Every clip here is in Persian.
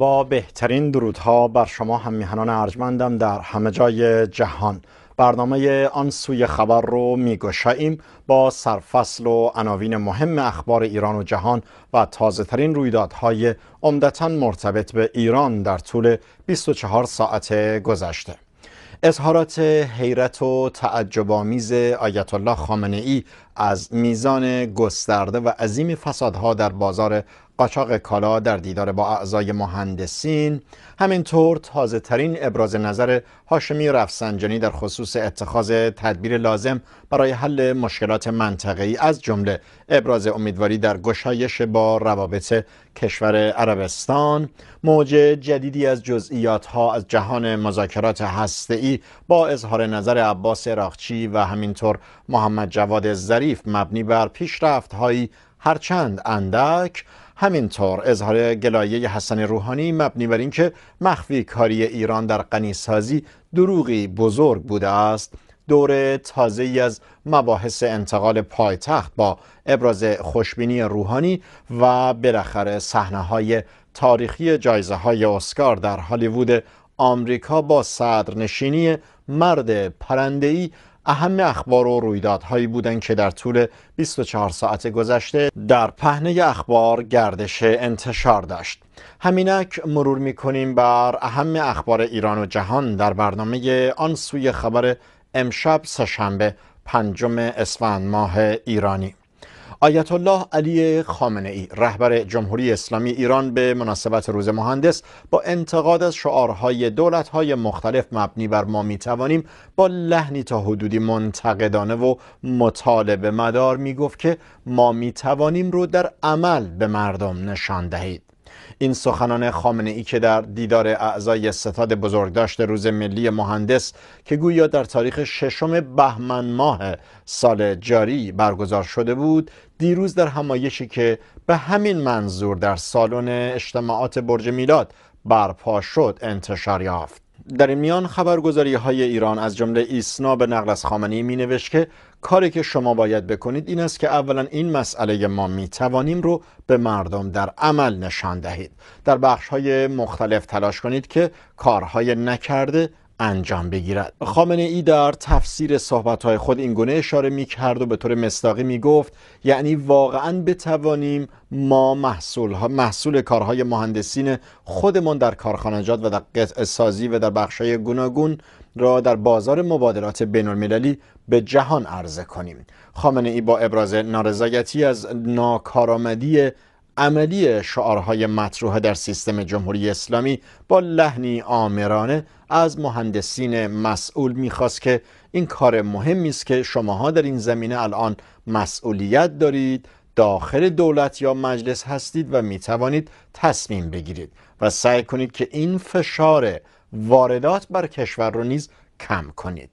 با بهترین درودها بر شما هم میهنان ارجمندم در همه جای جهان برنامه آن سوی خبر رو میگشاییم با سرفصل و عناوین مهم اخبار ایران و جهان و تازه ترین رویدادهای عمدتا مرتبط به ایران در طول 24 ساعت گذشته اظهارات حیرت و تعجبآمیز آیت الله خامنه ای از میزان گسترده و عظیم فسادها در بازار قاچاق کالا در دیدار با اعضای مهندسین همینطور تازه ترین ابراز نظر هاشمی رفسنجانی در خصوص اتخاذ تدبیر لازم برای حل مشکلات منطقه‌ای از جمله ابراز امیدواری در گشایش با روابط کشور عربستان موج جدیدی از جزئیات ها از جهان مذاکرات هسته‌ای با اظهار نظر عباس راخچی و همینطور محمد جواد ظریف مبنی بر پیشرفت هایی هرچند اندک همینطور اظهار گلایه حسن روحانی مبنی بر اینکه مخفی کاری ایران در غنیسازی دروغی بزرگ بوده است دور تازه ای از مباحث انتقال پایتخت با ابراز خوشبینی روحانی و بالاخره صحنه های تاریخی جایزه های اسکار در هالیوود آمریکا با صدرنشینی مرد ای، اهم اخبار و رویدادهایی بودند که در طول 24 ساعت گذشته در پهنه اخبار گردش انتشار داشت همینک مرور میکنیم بر اهم اخبار ایران و جهان در برنامه آن سوی خبر امشب سهشنبه پنجم اسفند ماه ایرانی آیت الله علی خامنه ای رهبر جمهوری اسلامی ایران به مناسبت روز مهندس با انتقاد از شعارهای دولتهای مختلف مبنی بر ما می توانیم با لحنی تا حدودی منتقدانه و مطالبه مدار می که ما می توانیم رو در عمل به مردم نشان دهید این سخنان خامنه ای که در دیدار اعضای ستاد بزرگداشت روز ملی مهندس که گویا در تاریخ ششم بهمن ماه سال جاری برگزار شده بود دیروز در همایشی که به همین منظور در سالن اجتماعات برج میلاد برپا شد انتشار یافت در این میان خبرگزاری های ایران از جمله ایسنا به نقل از ای می نوشت که کاری که شما باید بکنید این است که اولا این مسئله ما می توانیم رو به مردم در عمل نشان دهید در بخش های مختلف تلاش کنید که کارهای نکرده انجام بگیرد خامنه ای در تفسیر های خود این گونه اشاره می کرد و به طور مصداقی می گفت یعنی واقعا بتوانیم ما محصول, ها، محصول کارهای مهندسین خودمان در کارخانجات و در قطع سازی و در های گوناگون را در بازار مبادلات المللی به جهان عرضه کنیم خامنه ای با ابراز نارضایتی از ناکارآمدی عملی شعارهای مطروح در سیستم جمهوری اسلامی با لحنی آمرانه از مهندسین مسئول میخواست که این کار مهمی است که شماها در این زمینه الان مسئولیت دارید داخل دولت یا مجلس هستید و میتوانید تصمیم بگیرید و سعی کنید که این فشار واردات بر کشور رو نیز کم کنید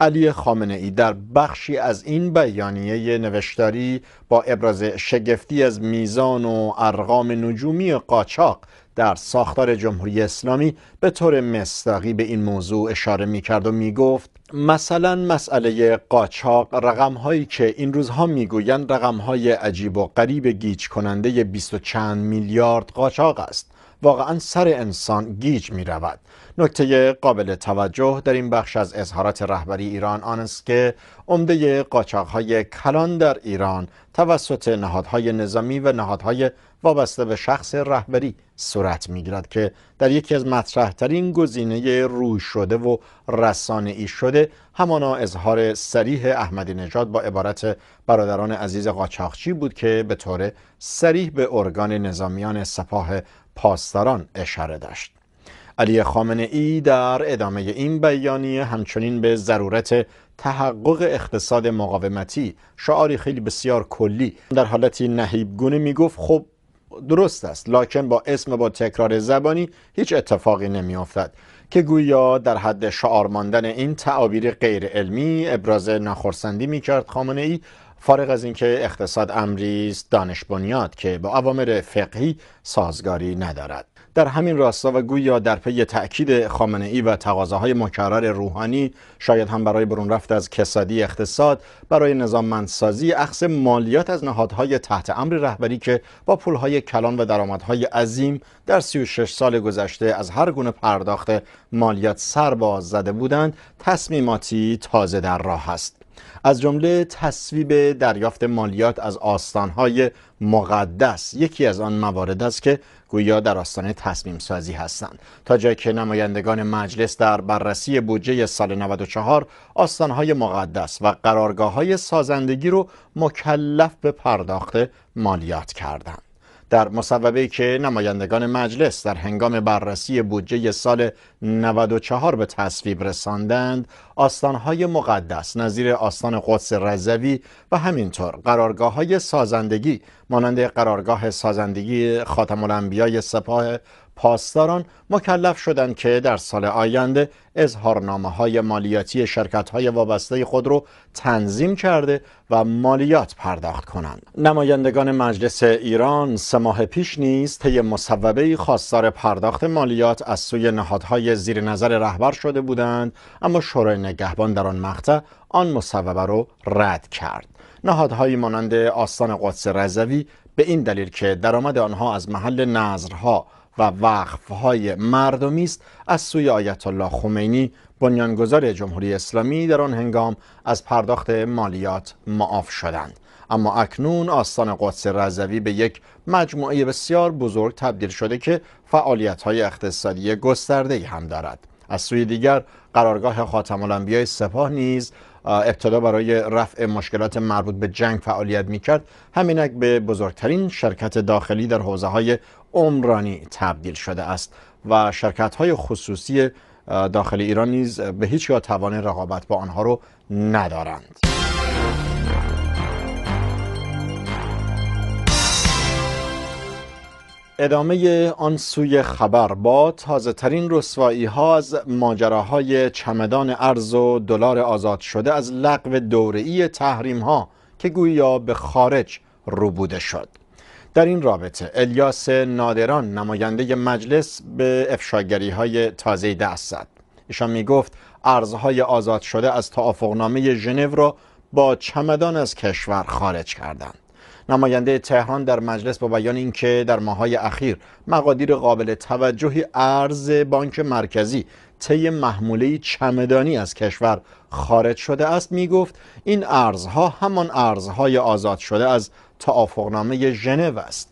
علی خامنه ای در بخشی از این بیانیه نوشتاری با ابراز شگفتی از میزان و ارقام نجومی قاچاق در ساختار جمهوری اسلامی به طور مستقی به این موضوع اشاره می کرد و می گفت مثلا مسئله قاچاق رقم هایی که این روزها میگویند رقم های عجیب و غریب گیج کننده 20 چند میلیارد قاچاق است واقعا سر انسان گیج می رود نکته قابل توجه در این بخش از اظهارات رهبری ایران آن است که عمده قاچاقهای کلان در ایران توسط نهادهای نظامی و نهادهای وابسته به شخص رهبری صورت میگیرد که در یکی از مطرحترین گزینه روی شده و رسانه ای شده همانا اظهار سریح احمدی نژاد با عبارت برادران عزیز قاچاقچی بود که به طور سریح به ارگان نظامیان سپاه پاسداران اشاره داشت علی خامنه ای در ادامه این بیانیه همچنین به ضرورت تحقق اقتصاد مقاومتی شعاری خیلی بسیار کلی در حالتی نهیبگونه میگفت خب درست است لکن با اسم با تکرار زبانی هیچ اتفاقی نمیافتد که گویا در حد شعار ماندن این تعابیر غیر علمی ابراز می میکرد خامنه ای فارغ از اینکه اقتصاد امریز دانش بنیاد که با عوامر فقهی سازگاری ندارد در همین راستا و گویا در پی تاکید خامنه ای و تقاضاهای مکرر روحانی شاید هم برای برون رفت از کسادی اقتصاد برای نظام منسازی، اخص مالیات از نهادهای تحت امر رهبری که با پولهای کلان و درآمدهای عظیم در 36 سال گذشته از هر گونه پرداخت مالیات سر باز زده بودند تصمیماتی تازه در راه است از جمله تصویب دریافت مالیات از آستانهای مقدس یکی از آن موارد است که گویا در آستانه تصمیم سازی هستند تا جای که نمایندگان مجلس در بررسی بودجه سال 94 آستانهای مقدس و قرارگاه های سازندگی رو مکلف به پرداخت مالیات کردند در مصوبه که نمایندگان مجلس در هنگام بررسی بودجه سال 94 به تصویب رساندند آستانهای مقدس نظیر آستان قدس رضوی و همینطور قرارگاه های سازندگی مانند قرارگاه سازندگی خاتم الانبیای سپاه پاسداران مکلف شدند که در سال آینده اظهارنامه های مالیاتی شرکت های وابسته خود را تنظیم کرده و مالیات پرداخت کنند نمایندگان مجلس ایران سه ماه پیش نیز طی مصوبه خواستار پرداخت مالیات از سوی نهادهای زیر نظر رهبر شده بودند اما شورای نگهبان در آن مقطع آن مصوبه را رد کرد نهادهایی مانند آستان قدس رضوی به این دلیل که درآمد آنها از محل نظرها و وقفهای مردمی است از سوی آیت الله خمینی بنیانگذار جمهوری اسلامی در آن هنگام از پرداخت مالیات معاف شدند اما اکنون آستان قدس رضوی به یک مجموعه بسیار بزرگ تبدیل شده که های اقتصادی گسترده هم دارد از سوی دیگر قرارگاه خاتم الانبیا سپاه نیز ابتدا برای رفع مشکلات مربوط به جنگ فعالیت میکرد همینک به بزرگترین شرکت داخلی در حوزه های عمرانی تبدیل شده است و شرکت های خصوصی داخل ایران نیز به هیچ یا توان رقابت با آنها رو ندارند ادامه آن سوی خبر با تازه ترین رسوایی ها از ماجراهای چمدان ارز و دلار آزاد شده از لغو دوره‌ای تحریم ها که گویا به خارج روبوده شد در این رابطه الیاس نادران نماینده مجلس به افشاگری های تازه دست زد ایشان می گفت ارزهای آزاد شده از توافقنامه ژنو را با چمدان از کشور خارج کردند نماینده تهران در مجلس با بیان اینکه در ماهای اخیر مقادیر قابل توجهی ارز بانک مرکزی طی محموله چمدانی از کشور خارج شده است می گفت این ارزها همان ارزهای آزاد شده از توافقنامه ژنو است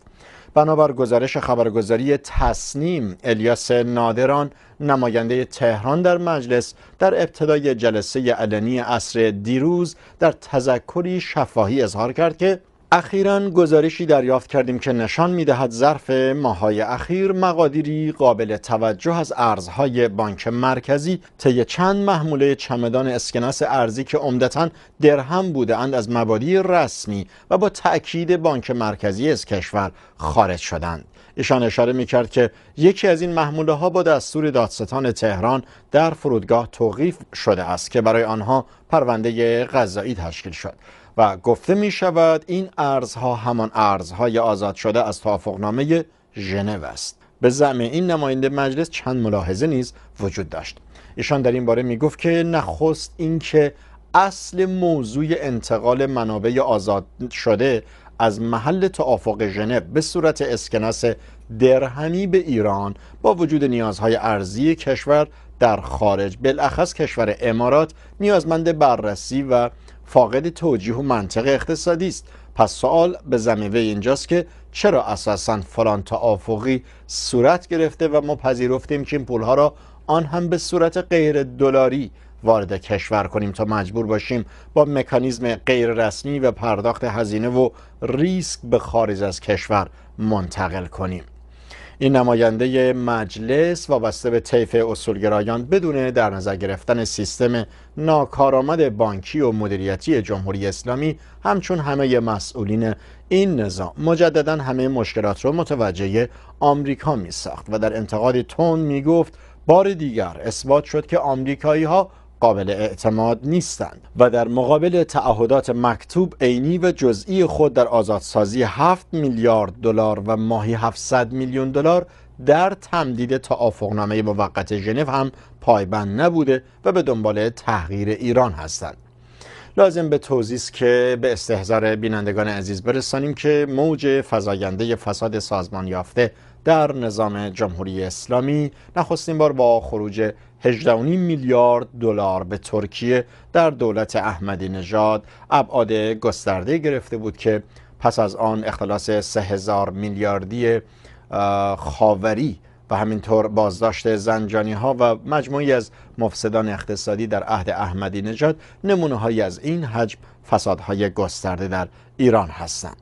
بنابر گزارش خبرگزاری تصنیم الیاس نادران نماینده تهران در مجلس در ابتدای جلسه علنی عصر دیروز در تذکری شفاهی اظهار کرد که اخیرا گزارشی دریافت کردیم که نشان میدهد ظرف ماهای اخیر مقادیری قابل توجه از ارزهای بانک مرکزی طی چند محموله چمدان اسکناس ارزی که عمدتا درهم بوده اند از مبادی رسمی و با تاکید بانک مرکزی از کشور خارج شدند ایشان اشاره می کرد که یکی از این محموله ها با دستور دادستان تهران در فرودگاه توقیف شده است که برای آنها پرونده غذایی تشکیل شد و گفته می شود این ارزها همان ارزهای آزاد شده از توافقنامه ژنو است به زعم این نماینده مجلس چند ملاحظه نیز وجود داشت ایشان در این باره می گفت که نخست اینکه اصل موضوع انتقال منابع آزاد شده از محل توافق ژنو به صورت اسکناس درهمی به ایران با وجود نیازهای ارزی کشور در خارج بالاخص کشور امارات نیازمند بررسی و فاقد توجیه و منطق اقتصادی است پس سوال به زمینه اینجاست که چرا اساسا فلان توافقی صورت گرفته و ما پذیرفتیم که این پولها را آن هم به صورت غیر دلاری وارد کشور کنیم تا مجبور باشیم با مکانیزم غیر رسمی و پرداخت هزینه و ریسک به خارج از کشور منتقل کنیم این نماینده مجلس وابسته به طیف اصولگرایان بدون در نظر گرفتن سیستم ناکارآمد بانکی و مدیریتی جمهوری اسلامی همچون همه مسئولین این نظام مجددا همه مشکلات را متوجه آمریکا می ساخت و در انتقاد تون می گفت بار دیگر اثبات شد که آمریکایی ها قابل اعتماد نیستند و در مقابل تعهدات مکتوب عینی و جزئی خود در آزادسازی 7 میلیارد دلار و ماهی 700 میلیون دلار در تمدید توافقنامه موقت ژنو هم پایبند نبوده و به دنبال تغییر ایران هستند لازم به توضیح که به استحضار بینندگان عزیز برسانیم که موج فزاینده فساد سازمان یافته در نظام جمهوری اسلامی نخستین بار با خروج 18.5 میلیارد دلار به ترکیه در دولت احمدی نژاد ابعاد گسترده گرفته بود که پس از آن اختلاس 3000 میلیاردی خاوری و همینطور بازداشت زنجانی ها و مجموعی از مفسدان اقتصادی در عهد احمدی نژاد نمونه هایی از این حجم فسادهای گسترده در ایران هستند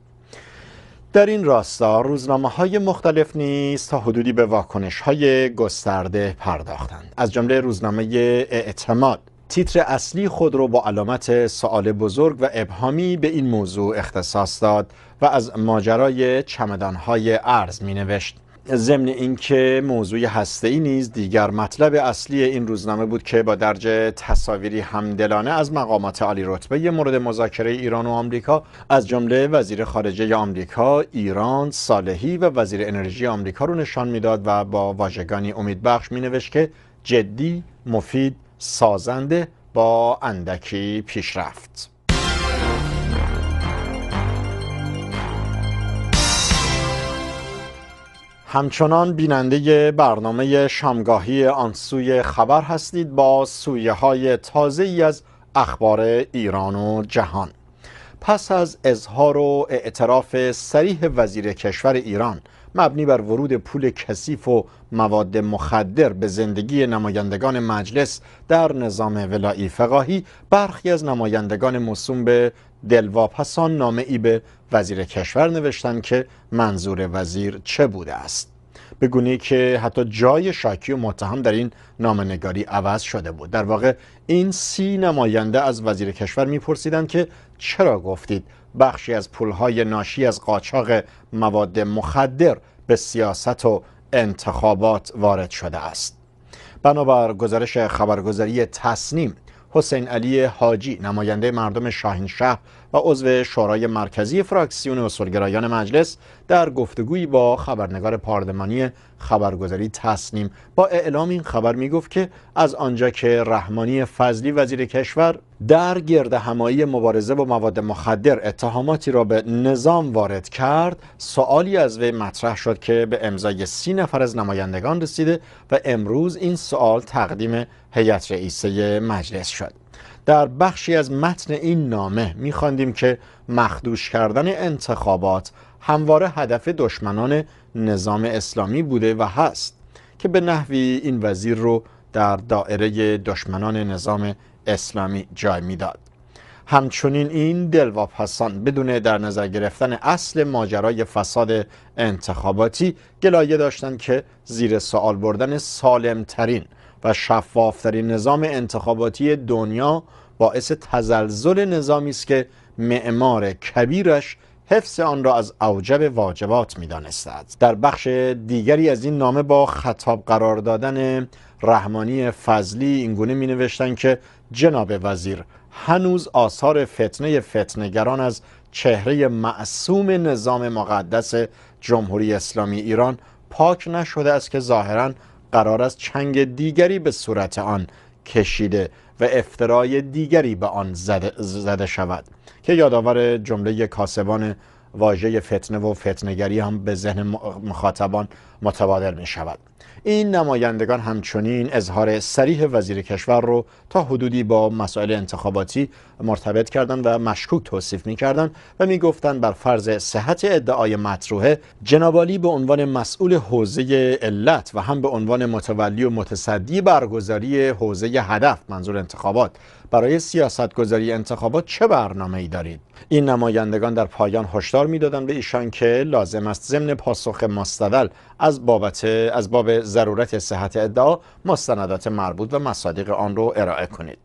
در این راستا روزنامه های مختلف نیز تا حدودی به واکنش های گسترده پرداختند از جمله روزنامه اعتماد تیتر اصلی خود را با علامت سوال بزرگ و ابهامی به این موضوع اختصاص داد و از ماجرای های ارز می نوشت ضمن اینکه موضوع هسته ای نیز دیگر مطلب اصلی این روزنامه بود که با درج تصاویری همدلانه از مقامات عالی رتبه مورد مذاکره ایران و آمریکا از جمله وزیر خارجه آمریکا ایران صالحی و وزیر انرژی آمریکا رو نشان میداد و با واژگانی امیدبخش مینوشت که جدی مفید سازنده با اندکی پیشرفت همچنان بیننده برنامه شامگاهی آنسوی خبر هستید با سویه های تازه ای از اخبار ایران و جهان پس از اظهار و اعتراف سریح وزیر کشور ایران مبنی بر ورود پول کثیف و مواد مخدر به زندگی نمایندگان مجلس در نظام ولایی فقاهی برخی از نمایندگان مصوم به دلواپسان نامه ای به وزیر کشور نوشتن که منظور وزیر چه بوده است به که حتی جای شاکی و متهم در این نامنگاری عوض شده بود در واقع این سی نماینده از وزیر کشور میپرسیدند که چرا گفتید بخشی از پولهای ناشی از قاچاق مواد مخدر به سیاست و انتخابات وارد شده است بنابر گزارش خبرگزاری تصنیم حسین علی حاجی نماینده مردم شهر و عضو شورای مرکزی فراکسیون اصولگرایان مجلس در گفتگویی با خبرنگار پارلمانی خبرگزاری تسنیم با اعلام این خبر می گفت که از آنجا که رحمانی فضلی وزیر کشور در گرد همایی مبارزه با مواد مخدر اتهاماتی را به نظام وارد کرد سوالی از وی مطرح شد که به امضای سی نفر از نمایندگان رسیده و امروز این سوال تقدیم هیئت رئیسه مجلس شد در بخشی از متن این نامه میخواندیم که مخدوش کردن انتخابات همواره هدف دشمنان نظام اسلامی بوده و هست که به نحوی این وزیر رو در دائره دشمنان نظام اسلامی جای میداد همچنین این دلواپسان بدون در نظر گرفتن اصل ماجرای فساد انتخاباتی گلایه داشتند که زیر سوال بردن سالمترین و شفافترین نظام انتخاباتی دنیا باعث تزلزل نظامی است که معمار کبیرش حفظ آن را از اوجب واجبات میدانسته در بخش دیگری از این نامه با خطاب قرار دادن رحمانی فضلی اینگونه می نوشتن که جناب وزیر هنوز آثار فتنه فتنگران از چهره معصوم نظام مقدس جمهوری اسلامی ایران پاک نشده است که ظاهرا قرار است چنگ دیگری به صورت آن کشیده و افترای دیگری به آن زده, شود که یادآور جمله کاسبان واژه فتنه و فتنگری هم به ذهن مخاطبان متبادر می شود این نمایندگان همچنین اظهار سریح وزیر کشور رو تا حدودی با مسائل انتخاباتی مرتبط کردند و مشکوک توصیف میکردند و میگفتند بر فرض صحت ادعای مطروحه جنابالی به عنوان مسئول حوزه علت و هم به عنوان متولی و متصدی برگزاری حوزه هدف منظور انتخابات برای سیاستگذاری انتخابات چه برنامه ای دارید این نمایندگان در پایان هشدار میدادند به ایشان که لازم است ضمن پاسخ مستدل از بابت از باب ضرورت صحت ادعا مستندات مربوط و مصادیق آن رو ارائه کنید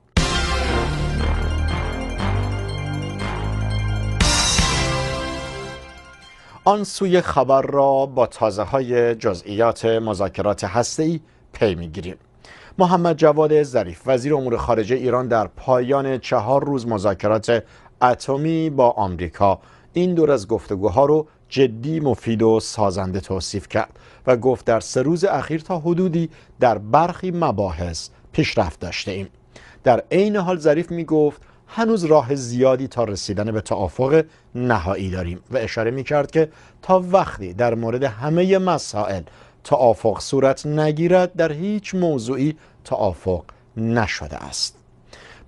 آن سوی خبر را با تازه های جزئیات مذاکرات هسته‌ای پی می‌گیریم. محمد جواد ظریف وزیر امور خارجه ایران در پایان چهار روز مذاکرات اتمی با آمریکا این دور از گفتگوها رو جدی مفید و سازنده توصیف کرد و گفت در سه روز اخیر تا حدودی در برخی مباحث پیشرفت داشته ایم در عین حال ظریف می گفت هنوز راه زیادی تا رسیدن به توافق نهایی داریم و اشاره می کرد که تا وقتی در مورد همه مسائل توافق صورت نگیرد در هیچ موضوعی توافق نشده است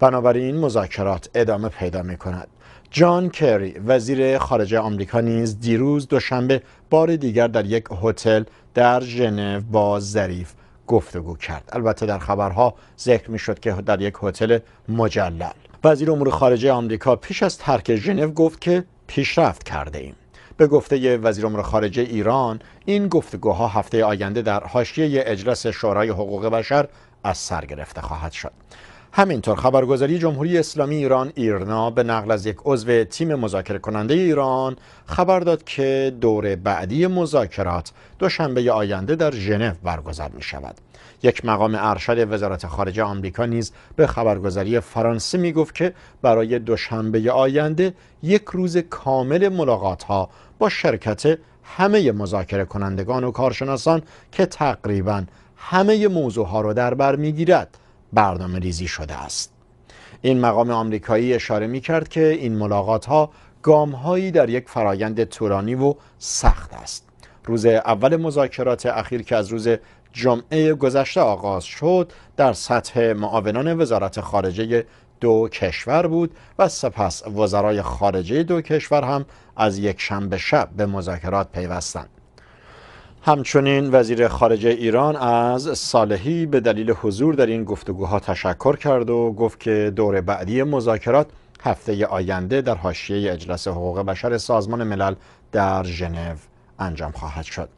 بنابراین مذاکرات ادامه پیدا می کند جان کری وزیر خارجه آمریکا نیز دیروز دوشنبه بار دیگر در یک هتل در ژنو با ظریف گفتگو کرد البته در خبرها ذکر شد که در یک هتل مجلل وزیر امور خارجه آمریکا پیش از ترک ژنو گفت که پیشرفت کرده ایم به گفته وزیر امور خارجه ایران این گفتگوها هفته آینده در حاشیه اجلاس شورای حقوق بشر از سر گرفته خواهد شد همینطور خبرگزاری جمهوری اسلامی ایران ایرنا به نقل از یک عضو تیم مذاکره کننده ایران خبر داد که دور بعدی مذاکرات دوشنبه آینده در ژنو برگزار می شود. یک مقام ارشد وزارت خارجه آمریکا نیز به خبرگزاری فرانسه می گفت که برای دوشنبه آینده یک روز کامل ملاقات ها با شرکت همه مذاکره کنندگان و کارشناسان که تقریبا همه موضوع ها را در بر میگیرد برنامه ریزی شده است این مقام آمریکایی اشاره می کرد که این ملاقات ها گام هایی در یک فرایند طولانی و سخت است روز اول مذاکرات اخیر که از روز جمعه گذشته آغاز شد در سطح معاونان وزارت خارجه دو کشور بود و سپس وزرای خارجه دو کشور هم از یک شنبه شب به مذاکرات پیوستند همچنین وزیر خارجه ایران از صالحی به دلیل حضور در این گفتگوها تشکر کرد و گفت که دور بعدی مذاکرات هفته آینده در حاشیه اجلاس حقوق بشر سازمان ملل در ژنو انجام خواهد شد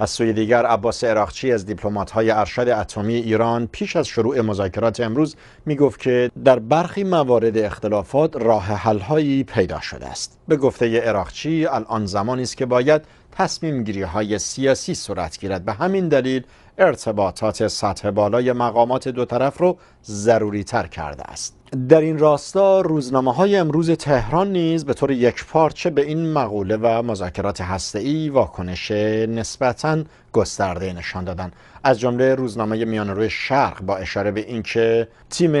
از سوی دیگر عباس عراقچی از دیپلمات‌های ارشد اتمی ایران پیش از شروع مذاکرات امروز میگفت که در برخی موارد اختلافات راه حل‌هایی پیدا شده است به گفته عراقچی الان زمانی است که باید تصمیم های سیاسی صورت گیرد به همین دلیل ارتباطات سطح بالای مقامات دو طرف رو ضروری تر کرده است در این راستا روزنامه های امروز تهران نیز به طور یک پارچه به این مقوله و مذاکرات ای واکنش نسبتاً گسترده نشان دادند از جمله روزنامه میان روی شرق با اشاره به اینکه تیم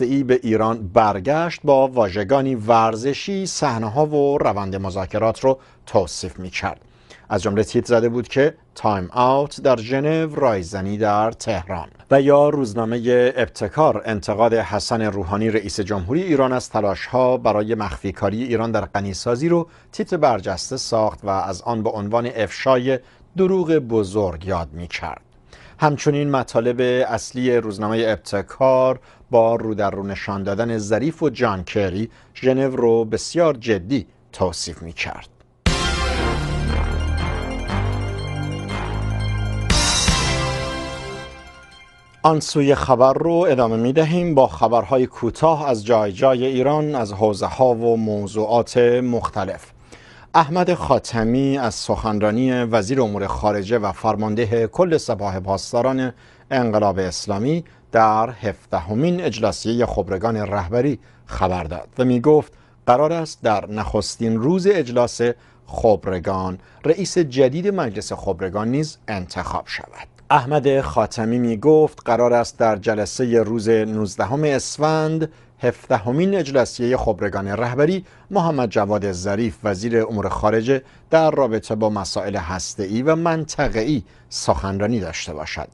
ای به ایران برگشت با واژگانی ورزشی صحنه ها و روند مذاکرات رو توصیف می کرد از جمله تیت زده بود که تایم آوت در ژنو رایزنی در تهران و یا روزنامه ابتکار انتقاد حسن روحانی رئیس جمهوری ایران از تلاش ها برای مخفی کاری ایران در غنیسازی رو تیت برجسته ساخت و از آن به عنوان افشای دروغ بزرگ یاد می کرد. همچنین مطالب اصلی روزنامه ابتکار با رو در رو نشان دادن ظریف و جان کری ژنو رو بسیار جدی توصیف می کرد. آن سوی خبر رو ادامه می دهیم با خبرهای کوتاه از جای جای ایران از حوزه ها و موضوعات مختلف احمد خاتمی از سخنرانی وزیر امور خارجه و فرمانده کل سپاه پاسداران انقلاب اسلامی در هفدهمین اجلاسیه خبرگان رهبری خبر داد و می گفت قرار است در نخستین روز اجلاس خبرگان رئیس جدید مجلس خبرگان نیز انتخاب شود احمد خاتمی می گفت قرار است در جلسه روز 19 اسفند هفدهمین اجلاسیه خبرگان رهبری محمد جواد ظریف وزیر امور خارجه در رابطه با مسائل هسته‌ای و منطقه‌ای سخنرانی داشته باشد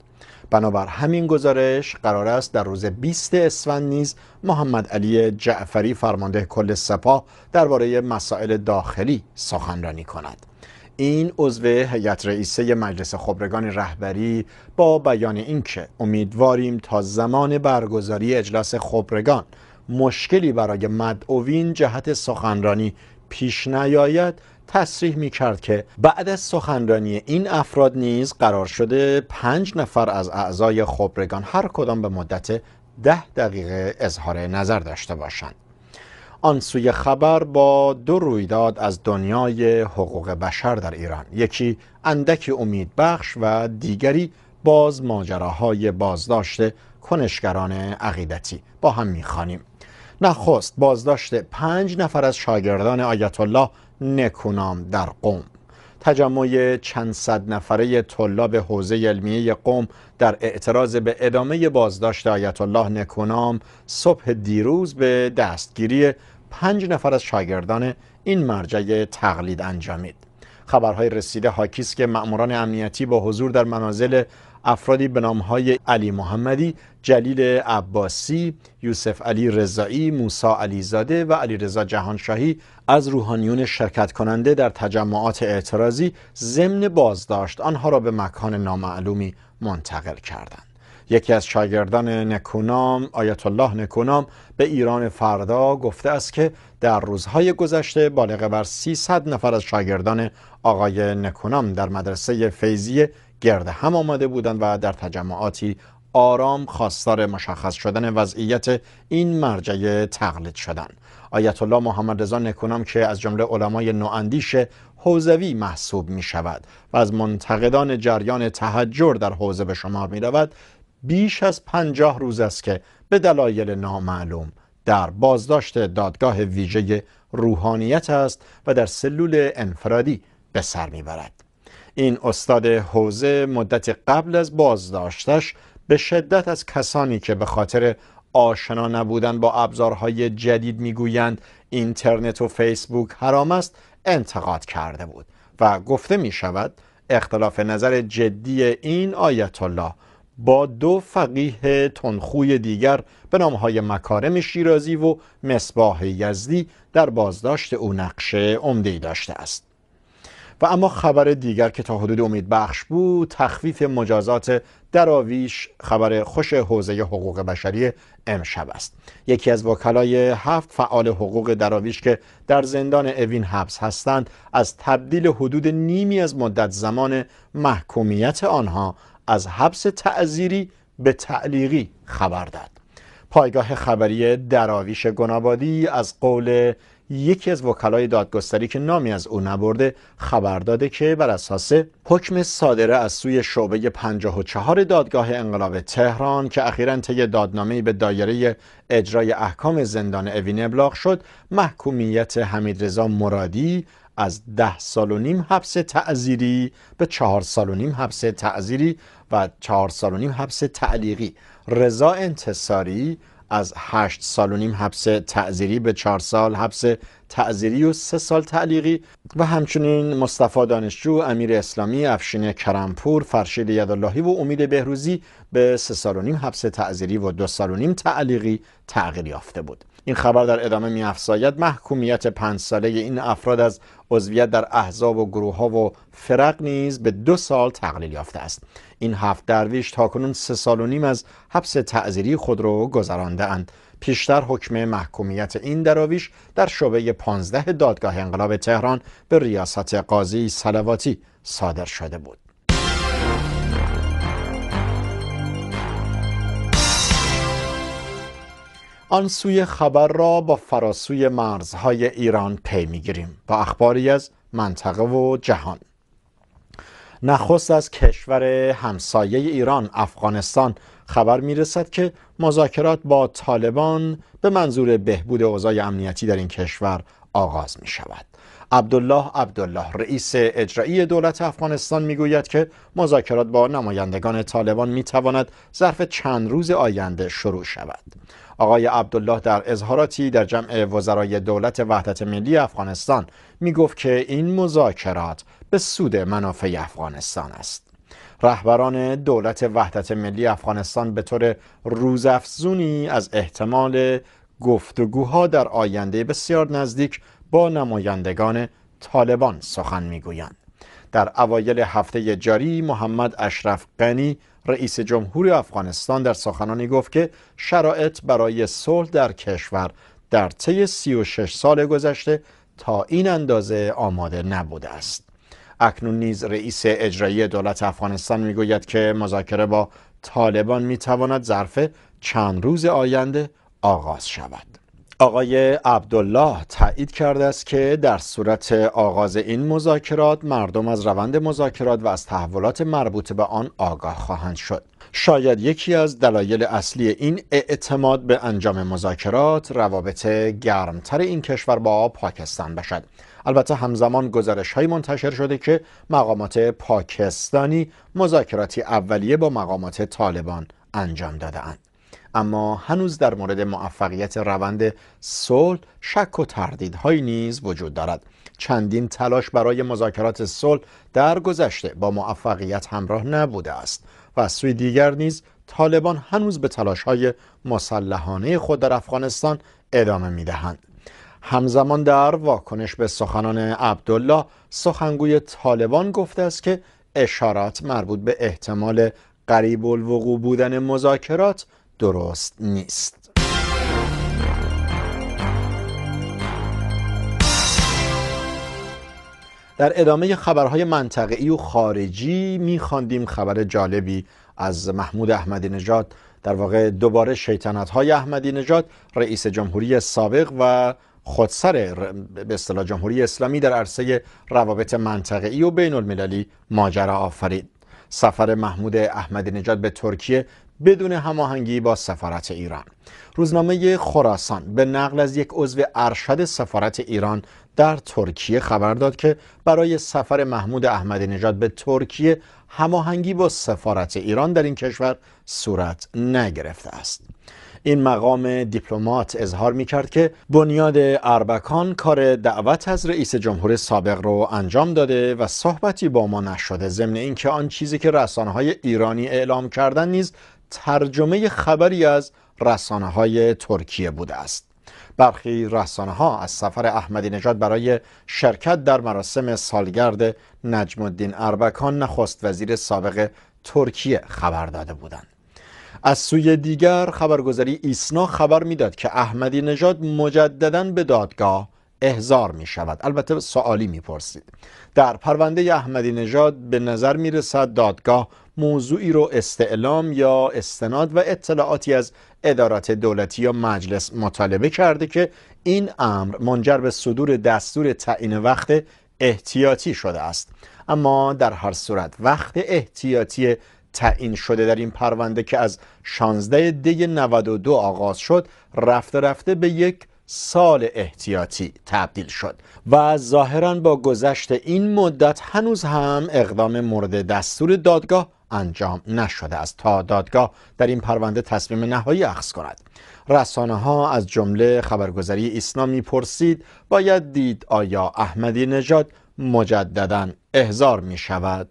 بنابر همین گزارش قرار است در روز 20 اسفند نیز محمد علی جعفری فرمانده کل سپاه درباره مسائل داخلی سخنرانی کند این عضو هیئت رئیسه مجلس خبرگان رهبری با بیان اینکه امیدواریم تا زمان برگزاری اجلاس خبرگان مشکلی برای مدعوین جهت سخنرانی پیش نیاید تصریح می کرد که بعد از سخنرانی این افراد نیز قرار شده پنج نفر از اعضای خبرگان هر کدام به مدت ده دقیقه اظهار نظر داشته باشند آن سوی خبر با دو رویداد از دنیای حقوق بشر در ایران یکی اندکی امید بخش و دیگری باز ماجراهای بازداشت کنشگران عقیدتی با هم میخوانیم نخست بازداشت پنج نفر از شاگردان آیت الله نکونام در قوم تجمع چند صد نفره طلاب حوزه علمیه قوم در اعتراض به ادامه بازداشت آیت الله نکونام صبح دیروز به دستگیری پنج نفر از شاگردان این مرجع تقلید انجامید خبرهای رسیده حاکی که مأموران امنیتی با حضور در منازل افرادی به نامهای علی محمدی، جلیل عباسی، یوسف علی رضایی، موسا علیزاده و علی رضا جهانشاهی از روحانیون شرکت کننده در تجمعات اعتراضی ضمن بازداشت آنها را به مکان نامعلومی منتقل کردند. یکی از شاگردان نکونام آیت الله نکونام به ایران فردا گفته است که در روزهای گذشته بالغ بر 300 نفر از شاگردان آقای نکونام در مدرسه فیزی گرد هم آمده بودند و در تجمعاتی آرام خواستار مشخص شدن وضعیت این مرجع تقلید شدن آیت الله محمد رضا نکونام که از جمله علمای نواندیش حوزوی محسوب می شود و از منتقدان جریان تهجر در حوزه به شمار می رود بیش از پنجاه روز است که به دلایل نامعلوم در بازداشت دادگاه ویژه روحانیت است و در سلول انفرادی به سر میبرد این استاد حوزه مدت قبل از بازداشتش به شدت از کسانی که به خاطر آشنا نبودن با ابزارهای جدید میگویند اینترنت و فیسبوک حرام است انتقاد کرده بود و گفته می شود اختلاف نظر جدی این آیت الله با دو فقیه تنخوی دیگر به نامهای مکارم شیرازی و مصباح یزدی در بازداشت او نقشه عمده‌ای داشته است و اما خبر دیگر که تا حدود امید بخش بود تخفیف مجازات دراویش خبر خوش حوزه حقوق بشری امشب است یکی از وکلای هفت فعال حقوق دراویش که در زندان اوین حبس هستند از تبدیل حدود نیمی از مدت زمان محکومیت آنها از حبس تعذیری به تعلیقی خبر داد پایگاه خبری دراویش گنابادی از قول یکی از وکلای دادگستری که نامی از او نبرده خبر داده که بر اساس حکم صادره از سوی شعبه 54 دادگاه انقلاب تهران که اخیرا طی دادنامه‌ای به دایره اجرای احکام زندان اوین ابلاغ شد محکومیت حمیدرضا مرادی از ده سال و نیم حبس تعذیری به چهار سال و نیم حبس تعذیری و چهار سال و نیم حبس تعلیقی رضا انتصاری از هشت سال و نیم حبس تعذیری به چهار سال حبس تعذیری و سه سال تعلیقی و همچنین مصطفی دانشجو امیر اسلامی افشین کرمپور فرشید یداللهی و امید بهروزی به سه سال و نیم حبس تعذیری و دو سال و نیم تعلیقی تغییر یافته بود این خبر در ادامه میافزاید محکومیت پنج ساله این افراد از عضویت در احزاب و گروه ها و فرق نیز به دو سال تقلیل یافته است این هفت درویش تاکنون سه سال و نیم از حبس تعذیری خود را گذرانده اند پیشتر حکم محکومیت این دراویش در شعبه 15 دادگاه انقلاب تهران به ریاست قاضی سلواتی صادر شده بود آن سوی خبر را با فراسوی مرزهای ایران پی میگیریم با اخباری از منطقه و جهان نخست از کشور همسایه ایران افغانستان خبر میرسد که مذاکرات با طالبان به منظور بهبود اوضاع امنیتی در این کشور آغاز می شود عبدالله عبدالله رئیس اجرایی دولت افغانستان میگوید که مذاکرات با نمایندگان طالبان می تواند ظرف چند روز آینده شروع شود آقای عبدالله در اظهاراتی در جمع وزرای دولت وحدت ملی افغانستان می گفت که این مذاکرات به سود منافع افغانستان است. رهبران دولت وحدت ملی افغانستان به طور روزافزونی از احتمال گفتگوها در آینده بسیار نزدیک با نمایندگان طالبان سخن میگویند. در اوایل هفته جاری محمد اشرف قنی رئیس جمهور افغانستان در سخنانی گفت که شرایط برای صلح در کشور در طی 36 سال گذشته تا این اندازه آماده نبوده است اکنون نیز رئیس اجرایی دولت افغانستان میگوید که مذاکره با طالبان میتواند ظرف چند روز آینده آغاز شود آقای عبدالله تایید کرده است که در صورت آغاز این مذاکرات مردم از روند مذاکرات و از تحولات مربوط به آن آگاه خواهند شد شاید یکی از دلایل اصلی این اعتماد به انجام مذاکرات روابط گرمتر این کشور با پاکستان باشد البته همزمان گزارش های منتشر شده که مقامات پاکستانی مذاکراتی اولیه با مقامات طالبان انجام دادهاند. اما هنوز در مورد موفقیت روند صلح شک و تردیدهایی نیز وجود دارد چندین تلاش برای مذاکرات صلح در گذشته با موفقیت همراه نبوده است و از سوی دیگر نیز طالبان هنوز به تلاش های مسلحانه خود در افغانستان ادامه می دهند. همزمان در واکنش به سخنان عبدالله سخنگوی طالبان گفته است که اشارات مربوط به احتمال قریب الوقوع بودن مذاکرات درست نیست در ادامه خبرهای منطقه‌ای و خارجی میخواندیم خبر جالبی از محمود احمدی نژاد در واقع دوباره شیطنت های احمدی نژاد رئیس جمهوری سابق و خودسر به اصطلاح جمهوری اسلامی در عرصه روابط منطقه‌ای و بین المللی ماجرا آفرید سفر محمود احمدی نژاد به ترکیه بدون هماهنگی با سفارت ایران روزنامه خراسان به نقل از یک عضو ارشد سفارت ایران در ترکیه خبر داد که برای سفر محمود احمدی نژاد به ترکیه هماهنگی با سفارت ایران در این کشور صورت نگرفته است این مقام دیپلمات اظهار می کرد که بنیاد اربکان کار دعوت از رئیس جمهور سابق رو انجام داده و صحبتی با ما نشده ضمن اینکه آن چیزی که رسانه های ایرانی اعلام کردن نیز ترجمه خبری از رسانه های ترکیه بوده است برخی رسانه ها از سفر احمدی نژاد برای شرکت در مراسم سالگرد نجم الدین اربکان نخست وزیر سابق ترکیه خبر داده بودند از سوی دیگر خبرگزاری ایسنا خبر میداد که احمدی نژاد مجددا به دادگاه احضار می شود البته سوالی میپرسید در پرونده احمدی نژاد به نظر می رسد دادگاه موضوعی رو استعلام یا استناد و اطلاعاتی از ادارات دولتی یا مجلس مطالبه کرده که این امر منجر به صدور دستور تعیین وقت احتیاطی شده است اما در هر صورت وقت احتیاطی تعیین شده در این پرونده که از 16 دی 92 آغاز شد رفته رفته به یک سال احتیاطی تبدیل شد و ظاهرا با گذشت این مدت هنوز هم اقدام مورد دستور دادگاه انجام نشده است تا دادگاه در این پرونده تصمیم نهایی اخذ کند رسانه ها از جمله خبرگزاری ایسنا پرسید باید دید آیا احمدی نژاد مجددا احضار می شود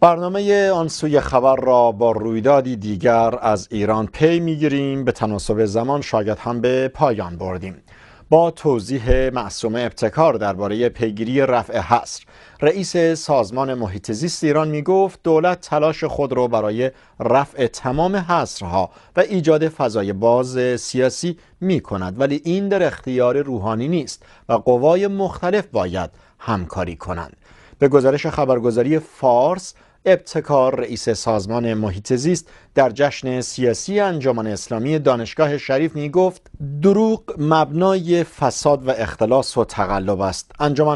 برنامه آن سوی خبر را با رویدادی دیگر از ایران پی میگیریم به تناسب زمان شاید هم به پایان بردیم با توضیح معصوم ابتکار درباره پیگیری رفع حصر رئیس سازمان محیط زیست ایران می گفت دولت تلاش خود را برای رفع تمام حصرها و ایجاد فضای باز سیاسی می کند ولی این در اختیار روحانی نیست و قوای مختلف باید همکاری کنند به گزارش خبرگزاری فارس ابتکار رئیس سازمان محیط زیست در جشن سیاسی انجمن اسلامی دانشگاه شریف می گفت دروغ مبنای فساد و اختلاس و تقلب است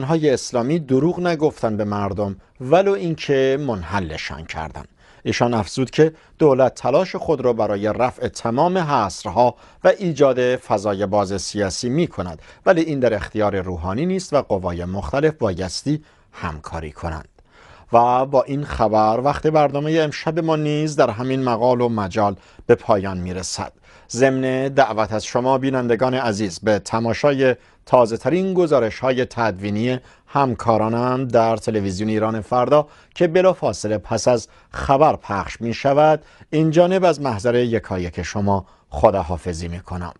های اسلامی دروغ نگفتند به مردم ولو اینکه منحلشان کردند ایشان افزود که دولت تلاش خود را برای رفع تمام حصرها و ایجاد فضای باز سیاسی می کند ولی این در اختیار روحانی نیست و قوای مختلف بایستی همکاری کنند و با این خبر وقت برنامه امشب ما نیز در همین مقال و مجال به پایان میرسد ضمن دعوت از شما بینندگان عزیز به تماشای تازه ترین گزارش های تدوینی همکارانم در تلویزیون ایران فردا که بلافاصله پس از خبر پخش می شود این از محضر یکایک شما خداحافظی می کنم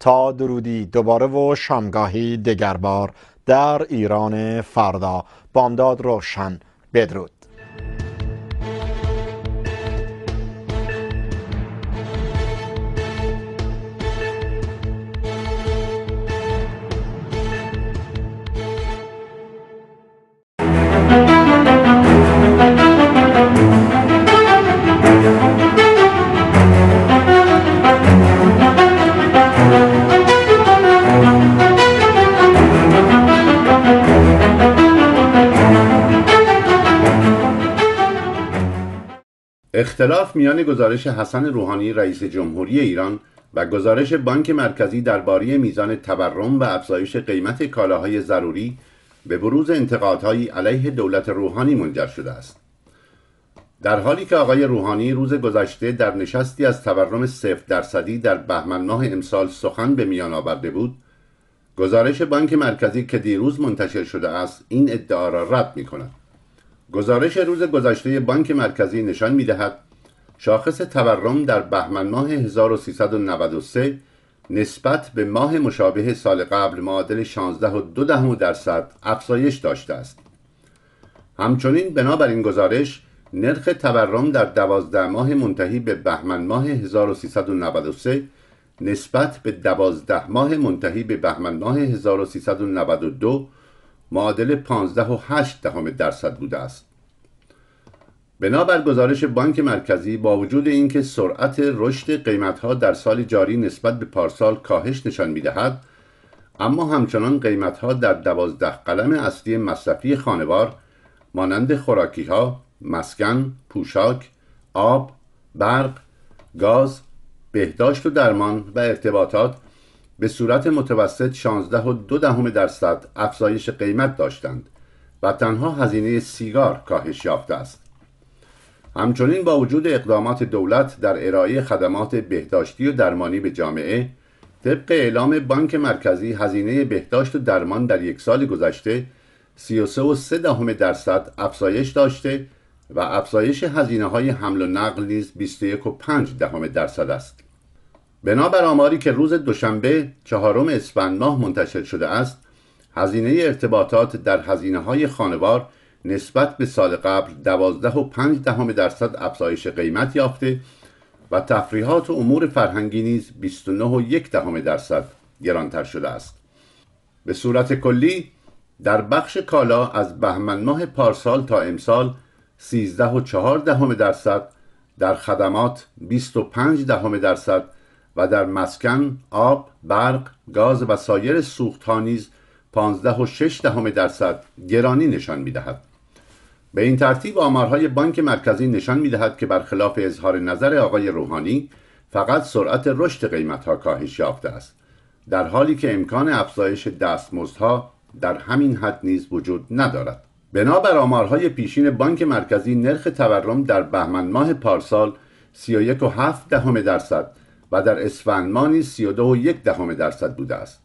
تا درودی دوباره و شامگاهی دگربار در ایران فردا بامداد روشن بدرود اختلاف میان گزارش حسن روحانی رئیس جمهوری ایران و گزارش بانک مرکزی درباره میزان تورم و افزایش قیمت کالاهای ضروری به بروز انتقادهایی علیه دولت روحانی منجر شده است در حالی که آقای روحانی روز گذشته در نشستی از تورم صفر درصدی در بهمن ماه امسال سخن به میان آورده بود گزارش بانک مرکزی که دیروز منتشر شده است این ادعا را رد می کند گزارش روز گذشته بانک مرکزی نشان می دهد شاخص تورم در بهمن ماه 1393 نسبت به ماه مشابه سال قبل معادل 16.2 درصد افزایش داشته است. همچنین بنابر این گزارش نرخ تورم در 12 ماه منتهی به بهمن ماه 1393 نسبت به 12 ماه منتهی به بهمن ماه 1392 معادل 15.8 درصد بوده است. بنابر گزارش بانک مرکزی با وجود اینکه سرعت رشد قیمتها در سال جاری نسبت به پارسال کاهش نشان میدهد اما همچنان قیمتها در دوازده قلم اصلی مصرفی خانوار مانند خوراکیها مسکن پوشاک آب برق گاز بهداشت و درمان و ارتباطات به صورت متوسط 16.2 و دو درصد افزایش قیمت داشتند و تنها هزینه سیگار کاهش یافته است همچنین با وجود اقدامات دولت در ارائه خدمات بهداشتی و درمانی به جامعه طبق اعلام بانک مرکزی هزینه بهداشت و درمان در یک سال گذشته 33.3 درصد افزایش داشته و افزایش هزینه های حمل و نقل نیز 21.5 درصد است. بنابر آماری که روز دوشنبه چهارم اسفند ماه منتشر شده است، هزینه ارتباطات در هزینه های خانوار نسبت به سال قبل دوازده و پنج دهم درصد افزایش قیمت یافته و تفریحات و امور فرهنگی نیز 29 و یک دهم درصد گرانتر شده است به صورت کلی در بخش کالا از بهمن ماه پارسال تا امسال 13 و چهار دهم درصد در خدمات 25 دهم درصد و در مسکن، آب، برق، گاز و سایر سوختها نیز 15 و 6 دهم درصد گرانی نشان میدهد. به این ترتیب آمارهای بانک مرکزی نشان میدهد که برخلاف اظهار نظر آقای روحانی فقط سرعت رشد قیمتها کاهش یافته است در حالی که امکان افزایش دستمزدها در همین حد نیز وجود ندارد بنابر آمارهای پیشین بانک مرکزی نرخ تورم در بهمن ماه پارسال 31.7 دهم درصد و در اسفند ماه نیز 32.1 دهم درصد بوده است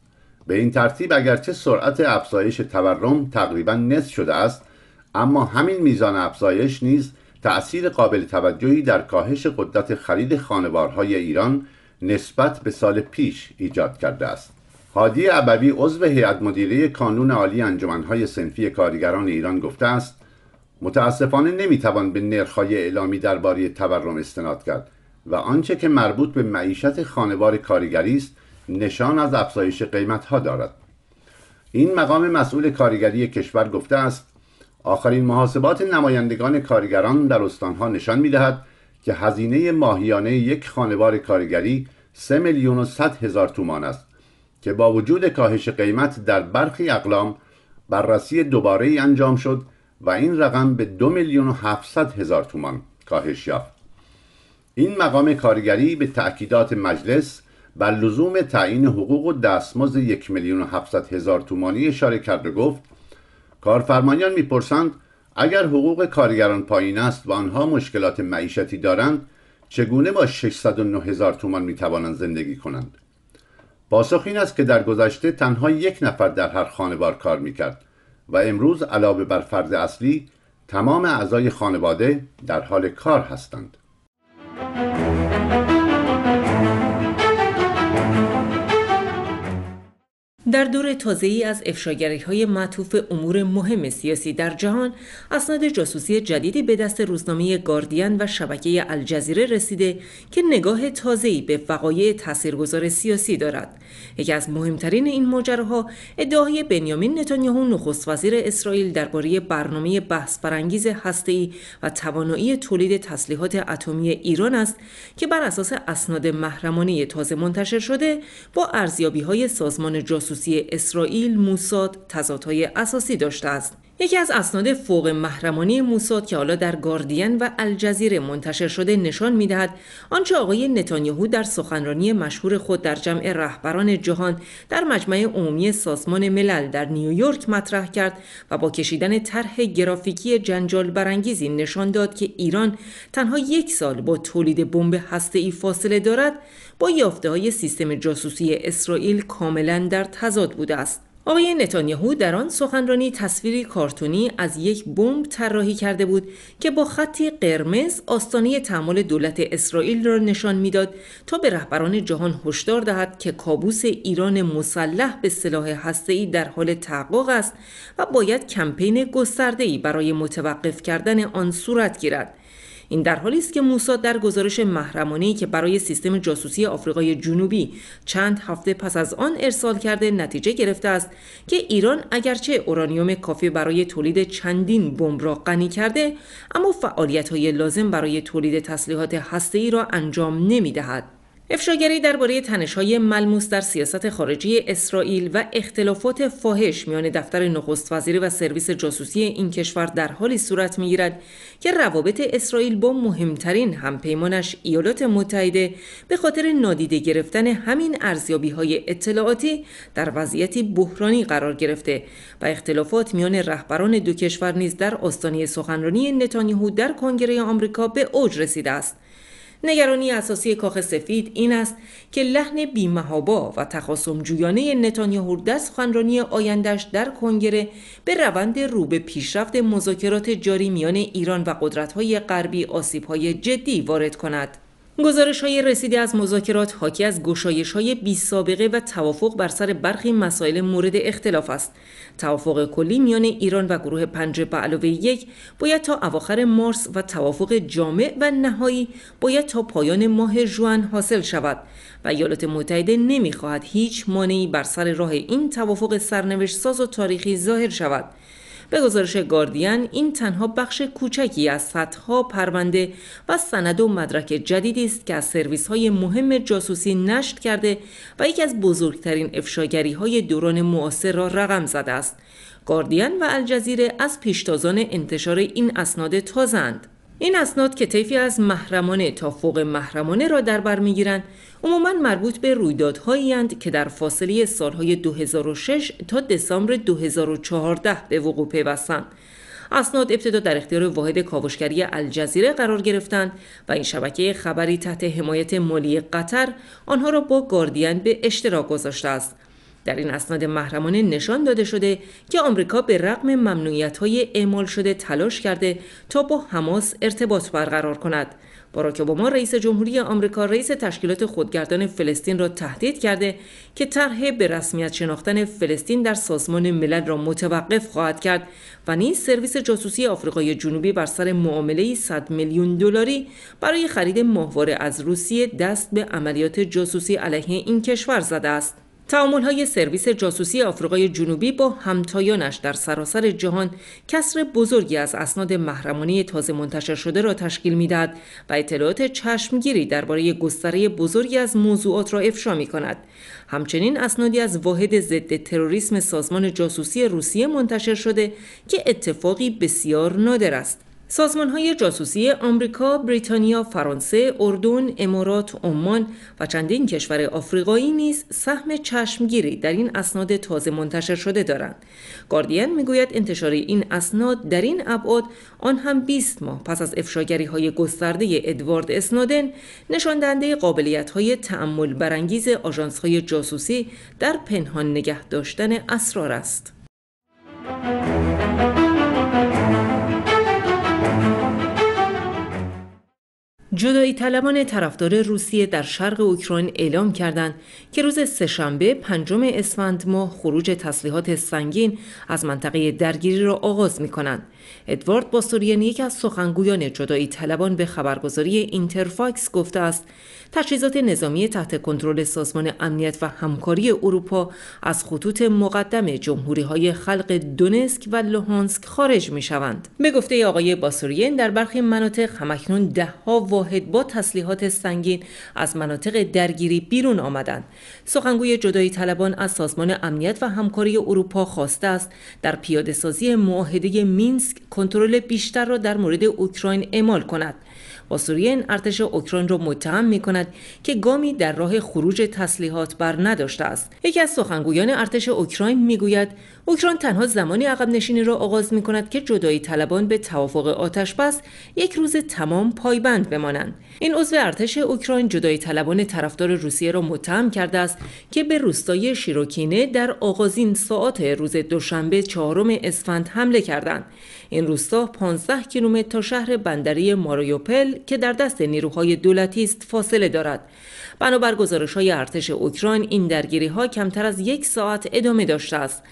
به این ترتیب اگرچه سرعت افزایش تورم تقریبا نصف شده است اما همین میزان افزایش نیز تأثیر قابل توجهی در کاهش قدرت خرید خانوارهای ایران نسبت به سال پیش ایجاد کرده است هادی ابوی عضو هیئت مدیره کانون عالی انجمنهای سنفی کارگران ایران گفته است متاسفانه نمیتوان به نرخهای اعلامی درباره تورم استناد کرد و آنچه که مربوط به معیشت خانوار کارگری است نشان از افزایش قیمتها دارد این مقام مسئول کارگری کشور گفته است آخرین محاسبات نمایندگان کارگران در استانها نشان دهد که هزینه ماهیانه یک خانوار کارگری 3 میلیون و 100 هزار تومان است که با وجود کاهش قیمت در برخی اقلام بررسی دوباره ای انجام شد و این رقم به 2 میلیون و 700 هزار تومان کاهش یافت این مقام کارگری به تأکیدات مجلس بر لزوم تعیین حقوق و دستمزد یک میلیون و هفتصد هزار تومانی اشاره کرد و گفت کارفرمایان میپرسند اگر حقوق کارگران پایین است و آنها مشکلات معیشتی دارند چگونه با 609 هزار تومان میتوانند زندگی کنند پاسخ این است که در گذشته تنها یک نفر در هر خانوار کار میکرد و امروز علاوه بر فرد اصلی تمام اعضای خانواده در حال کار هستند در دور تازه‌ای از افشاگری های معطوف امور مهم سیاسی در جهان، اسناد جاسوسی جدیدی به دست روزنامه گاردین و شبکه الجزیره رسیده که نگاه تازه‌ای به وقایع تاثیرگذار سیاسی دارد. یکی از مهمترین این ماجراها ادعای بنیامین نتانیاهو نخست وزیر اسرائیل درباره برنامه بحث برانگیز ای و توانایی تولید تسلیحات اتمی ایران است که بر اساس اسناد محرمانه تازه منتشر شده با های سازمان جاسوسی خصوصی اسرائیل موساد تضادهای اساسی داشته است یکی از اسناد فوق محرمانه موساد که حالا در گاردین و الجزیره منتشر شده نشان میدهد آنچه آقای نتانیاهو در سخنرانی مشهور خود در جمع رهبران جهان در مجمع عمومی سازمان ملل در نیویورک مطرح کرد و با کشیدن طرح گرافیکی جنجال برانگیزی نشان داد که ایران تنها یک سال با تولید بمب هسته‌ای فاصله دارد با یافته های سیستم جاسوسی اسرائیل کاملا در تضاد بوده است. آقای نتانیاهو در آن سخنرانی تصویری کارتونی از یک بمب طراحی کرده بود که با خطی قرمز آستانه تعمال دولت اسرائیل را نشان میداد تا به رهبران جهان هشدار دهد که کابوس ایران مسلح به سلاح هسته‌ای در حال تحقق است و باید کمپین گسترده‌ای برای متوقف کردن آن صورت گیرد. این در حالی است که موساد در گزارش محرمانه که برای سیستم جاسوسی آفریقای جنوبی چند هفته پس از آن ارسال کرده نتیجه گرفته است که ایران اگرچه اورانیوم کافی برای تولید چندین بمب را غنی کرده اما فعالیت های لازم برای تولید تسلیحات هسته‌ای را انجام نمی‌دهد. افشاگری درباره تنش‌های ملموس در سیاست خارجی اسرائیل و اختلافات فاحش میان دفتر نخست وزیری و سرویس جاسوسی این کشور در حالی صورت میگیرد که روابط اسرائیل با مهمترین همپیمانش ایالات متحده به خاطر نادیده گرفتن همین ارزیابی‌های اطلاعاتی در وضعیتی بحرانی قرار گرفته و اختلافات میان رهبران دو کشور نیز در آستانه سخنرانی نتانیاهو در کنگره آمریکا به اوج رسیده است نگرانی اساسی کاخ سفید این است که لحن بیمهابا و تخاصم جویانه نتانیاهو در سخنرانی آیندش در کنگره به روند رو به پیشرفت مذاکرات جاری میان ایران و قدرت‌های غربی آسیب‌های جدی وارد کند. گزارش های رسیده از مذاکرات حاکی از گشایش های بی سابقه و توافق بر سر برخی مسائل مورد اختلاف است. توافق کلی میان ایران و گروه پنج به علاوه یک باید تا اواخر مارس و توافق جامع و نهایی باید تا پایان ماه جوان حاصل شود و ایالات متحده نمیخواهد هیچ مانعی بر سر راه این توافق سرنوشت ساز و تاریخی ظاهر شود. به گزارش گاردین این تنها بخش کوچکی از صدها پرونده و سند و مدرک جدیدی است که از سرویس های مهم جاسوسی نشت کرده و یکی از بزرگترین افشاگری های دوران معاصر را رقم زده است گاردین و الجزیره از پیشتازان انتشار این اسناد تازند این اسناد که طیفی از محرمانه تا فوق محرمانه را در بر میگیرند عموما مربوط به رویدادهایی که در فاصله سالهای 2006 تا دسامبر 2014 به وقوع پیوستند اسناد ابتدا در اختیار واحد کاوشگری الجزیره قرار گرفتند و این شبکه خبری تحت حمایت مالی قطر آنها را با گاردین به اشتراک گذاشته است در این اسناد محرمانه نشان داده شده که آمریکا به رغم ممنوعیت‌های اعمال شده تلاش کرده تا با حماس ارتباط برقرار کند. باراک اوباما رئیس جمهوری آمریکا رئیس تشکیلات خودگردان فلسطین را تهدید کرده که طرح به رسمیت شناختن فلسطین در سازمان ملل را متوقف خواهد کرد و نیز سرویس جاسوسی آفریقای جنوبی بر سر معامله 100 میلیون دلاری برای خرید ماهواره از روسیه دست به عملیات جاسوسی علیه این کشور زده است. تعامل های سرویس جاسوسی آفریقای جنوبی با همتایانش در سراسر جهان کسر بزرگی از اسناد محرمانه تازه منتشر شده را تشکیل میدهد و اطلاعات چشمگیری درباره گستره بزرگی از موضوعات را افشا می کند. همچنین اسنادی از واحد ضد تروریسم سازمان جاسوسی روسیه منتشر شده که اتفاقی بسیار نادر است. سازمان های جاسوسی آمریکا، بریتانیا، فرانسه، اردن، امارات، عمان و چندین کشور آفریقایی نیز سهم چشمگیری در این اسناد تازه منتشر شده دارند. گاردین میگوید انتشار این اسناد در این ابعاد آن هم 20 ماه پس از افشاگری های گسترده ادوارد اسنودن نشان دهنده قابلیت های تأمل برانگیز آژانس های جاسوسی در پنهان نگه داشتن اسرار است. جدایی طلبان طرفدار روسیه در شرق اوکراین اعلام کردند که روز سهشنبه پنجم اسفند ماه خروج تسلیحات سنگین از منطقه درگیری را آغاز می کنند ادوارد باستوریان یکی از سخنگویان جدایی طلبان به خبرگزاری اینترفاکس گفته است تجهیزات نظامی تحت کنترل سازمان امنیت و همکاری اروپا از خطوط مقدم جمهوری های خلق دونسک و لوهانسک خارج می شوند. به گفته آقای باسورین در برخی مناطق همکنون دهها واحد با تسلیحات سنگین از مناطق درگیری بیرون آمدند. سخنگوی جدایی طلبان از سازمان امنیت و همکاری اروپا خواسته است در پیاده سازی معاهده مینس کنترل بیشتر را در مورد اوکراین اعمال کند با ارتش اوکراین را متهم می کند که گامی در راه خروج تسلیحات بر نداشته است یکی از سخنگویان ارتش اوکراین گوید اوکراین تنها زمانی عقب نشینی را آغاز می کند که جدایی طلبان به توافق آتش بس یک روز تمام پایبند بمانند این عضو ارتش اوکراین جدایی طلبان طرفدار روسیه را متهم کرده است که به روستای شیروکینه در آغازین ساعات روز دوشنبه چهارم اسفند حمله کردند این روستا 15 کیلومتر تا شهر بندری ماریوپل که در دست نیروهای دولتی است فاصله دارد بنابر گزارش های ارتش اوکراین این درگیری ها کمتر از یک ساعت ادامه داشته است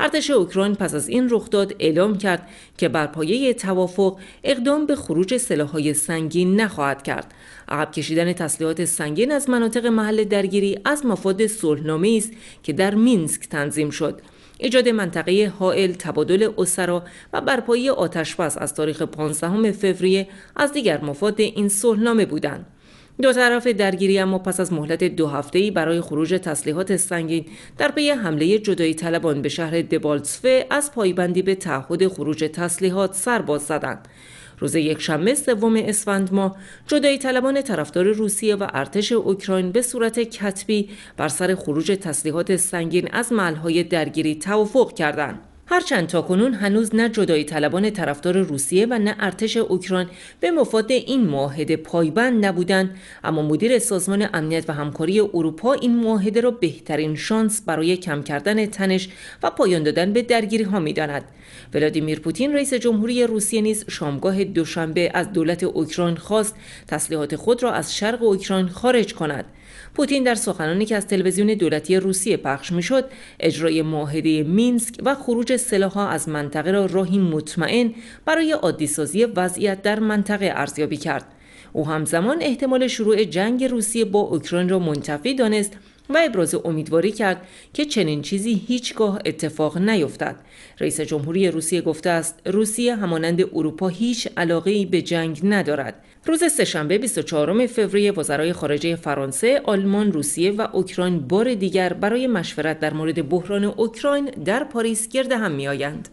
ارتش اوکراین پس از این رخداد اعلام کرد که بر پایه توافق اقدام به خروج سلاح‌های سنگین نخواهد کرد عقب کشیدن تسلیحات سنگین از مناطق محل درگیری از مفاد صلحنامه است که در مینسک تنظیم شد ایجاد منطقه حائل تبادل اسرا و برپایی آتشبس از تاریخ 15 فوریه از دیگر مفاد این صلحنامه بودند دو طرف درگیری اما پس از مهلت دو هفته‌ای برای خروج تسلیحات سنگین در پی حمله جدایی طلبان به شهر دبالتسفه از پایبندی به تعهد خروج تسلیحات سرباز باز زدند روز یکشنبه سوم اسفند ماه جدایی طلبان طرفدار روسیه و ارتش اوکراین به صورت کتبی بر سر خروج تسلیحات سنگین از محلهای درگیری توافق کردند هرچند کنون هنوز نه جدایی طلبان طرفدار روسیه و نه ارتش اوکراین به مفاد این معاهده پایبند نبودند اما مدیر سازمان امنیت و همکاری اروپا این معاهده را بهترین شانس برای کم کردن تنش و پایان دادن به درگیری ها میداند ولادیمیر پوتین رئیس جمهوری روسیه نیز شامگاه دوشنبه از دولت اوکراین خواست تسلیحات خود را از شرق اوکراین خارج کند پوتین در سخنانی که از تلویزیون دولتی روسیه پخش میشد اجرای معاهده مینسک و خروج سلاحها از منطقه را راهی مطمئن برای عادیسازی وضعیت در منطقه ارزیابی کرد او همزمان احتمال شروع جنگ روسیه با اوکراین را منتفی دانست و ابراز امیدواری کرد که چنین چیزی هیچگاه اتفاق نیفتد. رئیس جمهوری روسیه گفته است روسیه همانند اروپا هیچ علاقه به جنگ ندارد. روز سهشنبه 24 فوریه وزرای خارجه فرانسه، آلمان، روسیه و اوکراین بار دیگر برای مشورت در مورد بحران اوکراین در پاریس گرد هم میآیند.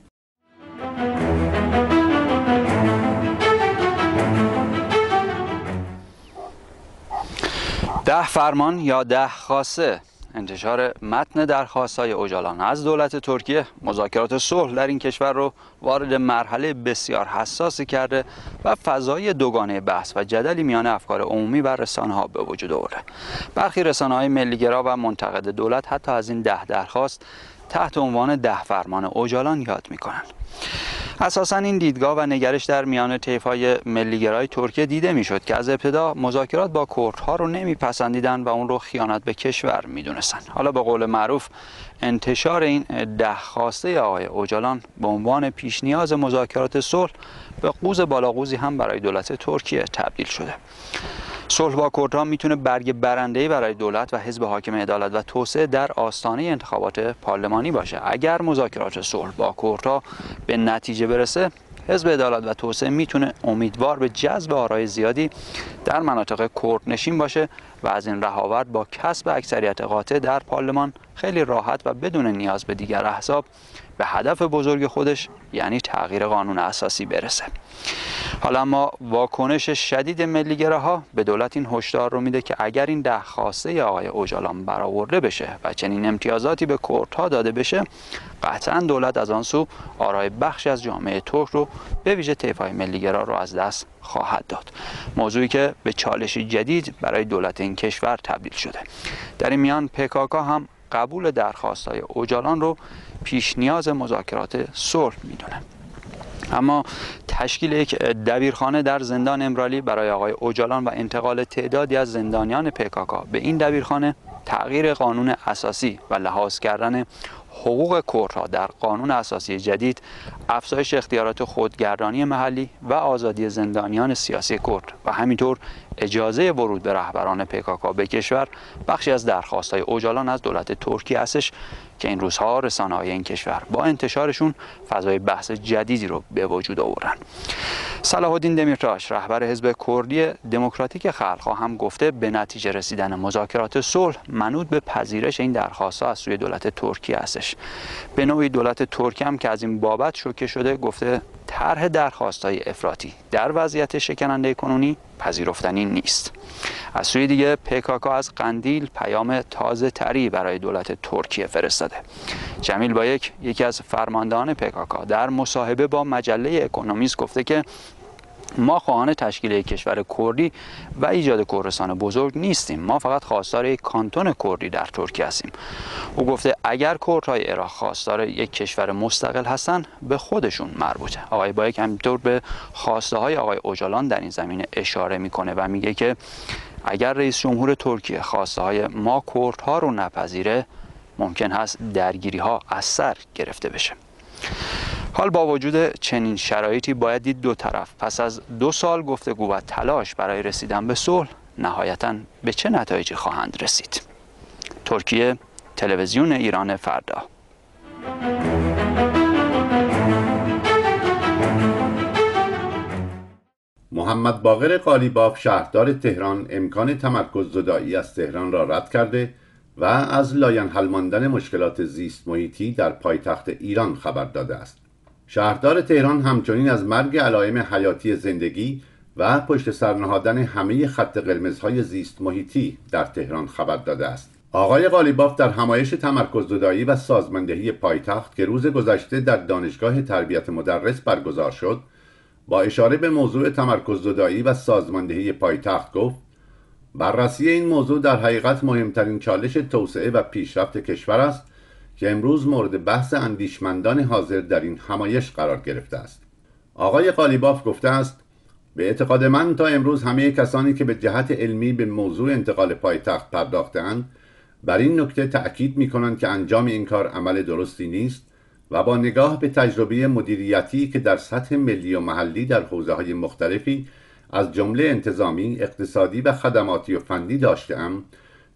ده فرمان یا ده خاصه انتشار متن درخواست های اوجالان از دولت ترکیه مذاکرات صلح در این کشور رو وارد مرحله بسیار حساسی کرده و فضای دوگانه بحث و جدلی میان افکار عمومی و رسانه ها به وجود آورده برخی رسانه های ملیگرا و منتقد دولت حتی از این ده درخواست تحت عنوان ده فرمان اوجالان یاد میکنند اساسا این دیدگاه و نگرش در میان طیفهای ملیگرای ترکیه دیده میشد که از ابتدا مذاکرات با کردها رو نمیپسندیدند و اون رو خیانت به کشور میدونستن حالا به قول معروف انتشار این ده خواسته آقای اوجالان به عنوان پیشنیاز مذاکرات صلح به قوز بالاقوزی هم برای دولت ترکیه تبدیل شده صلح با کردها میتونه برگ برنده برای دولت و حزب حاکم عدالت و توسعه در آستانه انتخابات پارلمانی باشه اگر مذاکرات صلح با کردها به نتیجه برسه حزب عدالت و توسعه میتونه امیدوار به جذب آرای زیادی در مناطق نشین باشه و از این رهاورد با کسب اکثریت قاطع در پارلمان خیلی راحت و بدون نیاز به دیگر احزاب به هدف بزرگ خودش یعنی تغییر قانون اساسی برسه حالا ما واکنش شدید ملیگره ها به دولت این هشدار رو میده که اگر این ده خواسته آقای اوجالان برآورده بشه و چنین امتیازاتی به ها داده بشه قطعا دولت از آن سو آرای بخشی از جامعه ترک رو به ویژه طیفهای ملیگرا رو از دست خواهد داد موضوعی که به چالش جدید برای دولت این کشور تبدیل شده در این میان پکاکا هم قبول درخواست های اوجالان رو پیش نیاز مذاکرات صلح میدونه اما تشکیل یک دبیرخانه در زندان امرالی برای آقای اوجالان و انتقال تعدادی از زندانیان پکاکا به این دبیرخانه تغییر قانون اساسی و لحاظ کردن حقوق کردها در قانون اساسی جدید افزایش اختیارات خودگردانی محلی و آزادی زندانیان سیاسی کرد و همینطور اجازه ورود به رهبران پکاکا به کشور بخشی از درخواست های اوجالان از دولت ترکی هستش که این روزها رسانه های این کشور با انتشارشون فضای بحث جدیدی رو به وجود آورن صلاح الدین دمیرتاش رهبر حزب کردی دموکراتیک خلقها هم گفته به نتیجه رسیدن مذاکرات صلح منوط به پذیرش این درخواست از سوی دولت ترکیه هستش به نوعی دولت ترکیه هم که از این بابت شوکه شده گفته طرح درخواست افراتی افراطی در وضعیت شکننده کنونی پذیرفتنی نیست از سوی دیگه پکاکا از قندیل پیام تازه تری برای دولت ترکیه فرستاده جمیل بایک یکی از فرماندهان پکاکا در مصاحبه با مجله اکونومیست گفته که ما خواهان تشکیل یک کشور کردی و ایجاد کردستان بزرگ نیستیم ما فقط خواستار یک کانتون کردی در ترکیه هستیم او گفته اگر کردهای عراق خواستار یک کشور مستقل هستند به خودشون مربوطه آقای بایک همینطور به خواسته های آقای اوجالان در این زمینه اشاره میکنه و میگه که اگر رئیس جمهور ترکیه خواسته های ما کردها رو نپذیره ممکن هست درگیری ها از سر گرفته بشه حال با وجود چنین شرایطی باید دید دو طرف پس از دو سال گفتگو و تلاش برای رسیدن به صلح نهایتا به چه نتایجی خواهند رسید ترکیه تلویزیون ایران فردا محمد باقر قالیباف شهردار تهران امکان تمرکز زدایی از تهران را رد کرده و از لاین حل ماندن مشکلات زیست محیطی در پایتخت ایران خبر داده است شهردار تهران همچنین از مرگ علائم حیاتی زندگی و پشت سر نهادن همه خط قرمزهای زیست محیطی در تهران خبر داده است آقای قالیباف در همایش تمرکز دودایی و سازماندهی پایتخت که روز گذشته در دانشگاه تربیت مدرس برگزار شد با اشاره به موضوع تمرکز دودایی و سازماندهی پایتخت گفت بررسی این موضوع در حقیقت مهمترین چالش توسعه و پیشرفت کشور است که امروز مورد بحث اندیشمندان حاضر در این همایش قرار گرفته است آقای قالیباف گفته است به اعتقاد من تا امروز همه کسانی که به جهت علمی به موضوع انتقال پایتخت پرداختهاند بر این نکته تأکید می کنند که انجام این کار عمل درستی نیست و با نگاه به تجربه مدیریتی که در سطح ملی و محلی در حوزه های مختلفی از جمله انتظامی، اقتصادی و خدماتی و فنی داشتهام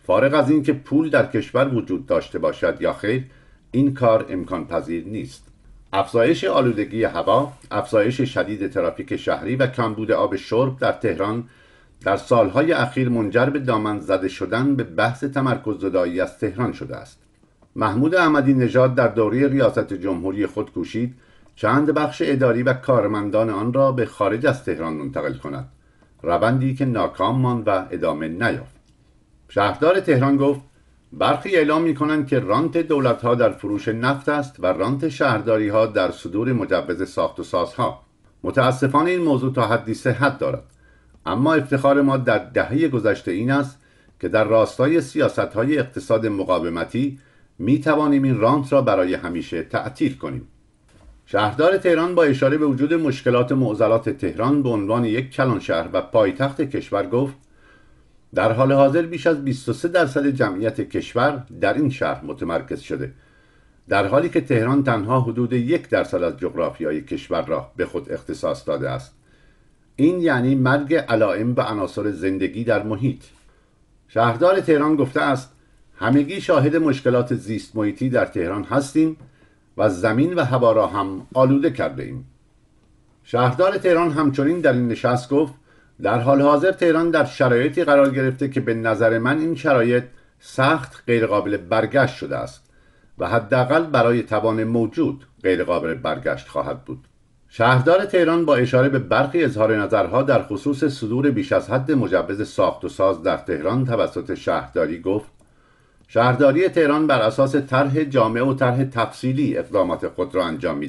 فارغ از اینکه پول در کشور وجود داشته باشد یا خیر این کار امکان پذیر نیست افزایش آلودگی هوا، افزایش شدید ترافیک شهری و کمبود آب شرب در تهران در سالهای اخیر منجر به دامن زده شدن به بحث تمرکز زدایی از تهران شده است. محمود احمدی نژاد در دوره ریاست جمهوری خود کوشید چند بخش اداری و کارمندان آن را به خارج از تهران منتقل کند روندی که ناکام ماند و ادامه نیافت شهردار تهران گفت برخی اعلام می که رانت دولت ها در فروش نفت است و رانت شهرداری ها در صدور مجوز ساخت و سازها متاسفانه این موضوع تا حدی صحت دارد اما افتخار ما در دهه گذشته این است که در راستای سیاست های اقتصاد مقاومتی می توانیم این رانت را برای همیشه تعطیل کنیم شهردار تهران با اشاره به وجود مشکلات معضلات تهران به عنوان یک کلان شهر و پایتخت کشور گفت در حال حاضر بیش از 23 درصد جمعیت کشور در این شهر متمرکز شده در حالی که تهران تنها حدود یک درصد از جغرافیای کشور را به خود اختصاص داده است این یعنی مرگ علائم و عناصر زندگی در محیط شهردار تهران گفته است همگی شاهد مشکلات زیست محیطی در تهران هستیم و زمین و هوا را هم آلوده کرده ایم شهردار تهران همچنین در این نشست گفت در حال حاضر تهران در شرایطی قرار گرفته که به نظر من این شرایط سخت غیرقابل برگشت شده است و حداقل برای توان موجود غیرقابل برگشت خواهد بود شهردار تهران با اشاره به برخی اظهار نظرها در خصوص صدور بیش از حد مجوز ساخت و ساز در تهران توسط شهرداری گفت شهرداری تهران بر اساس طرح جامع و طرح تفصیلی اقدامات خود را انجام می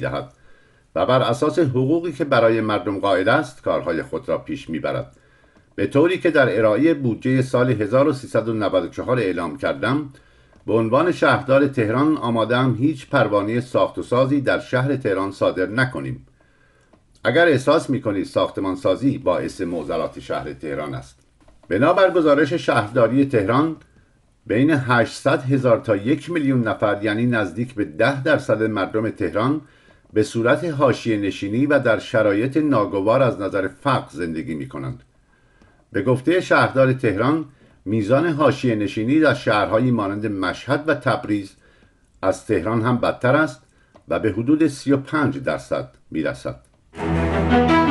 و بر اساس حقوقی که برای مردم قائل است کارهای خود را پیش میبرد به طوری که در ارائه بودجه سال 1394 اعلام کردم به عنوان شهردار تهران آمادم هیچ پروانه ساخت و سازی در شهر تهران صادر نکنیم اگر احساس میکنید ساختمان سازی باعث معضلات شهر تهران است بنابر گزارش شهرداری تهران بین 800 هزار تا 1 میلیون نفر یعنی نزدیک به 10 درصد مردم تهران به صورت حاشیه نشینی و در شرایط ناگوار از نظر فقر زندگی می کنند. به گفته شهردار تهران میزان هاشی نشینی در شهرهایی مانند مشهد و تبریز از تهران هم بدتر است و به حدود 35 درصد میرسد.